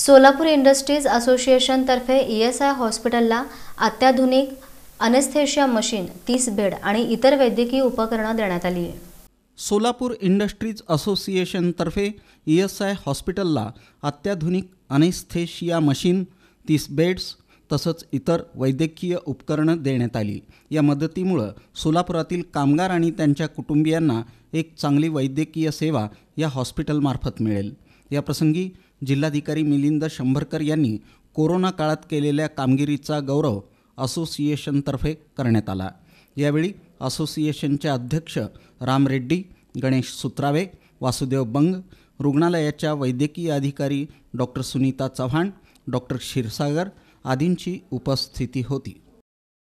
Solapur industries असोसिएशनतर्फे E e S I हॉस्पिटलला अत्याधुनिक अनेस्थेशिया मशीन तीस बेड आणि इतर वैद्यकीय उपकरणं देण्यात आली आहे सोलापूर इंडस्ट्रीज असोसिएशनतर्फे ई e एस आय हॉस्पिटलला अत्याधुनिक अनेस्थेशिया मशीन तीस बेड्स तसंच इतर वैद्यकीय उपकरणं देण्यात आली या मदतीमुळं सोलापुरातील कामगार आणि त्यांच्या कुटुंबियांना एक चांगली वैद्यकीय सेवा या हॉस्पिटलमार्फत मिळेल याप्रसंगी जिल्हाधिकारी मिलिंद शंभरकर यांनी कोरोना काळात केलेल्या कामगिरीचा गौरव असोसिएशनतर्फे करण्यात आला यावेळी असोसिएशनचे अध्यक्ष राम रेड्डी गणेश सुत्रावे वासुदेव बंग रुग्णालयाच्या वैद्यकीय अधिकारी डॉक्टर सुनीता चव्हाण डॉक्टर क्षीरसागर आदींची उपस्थिती होती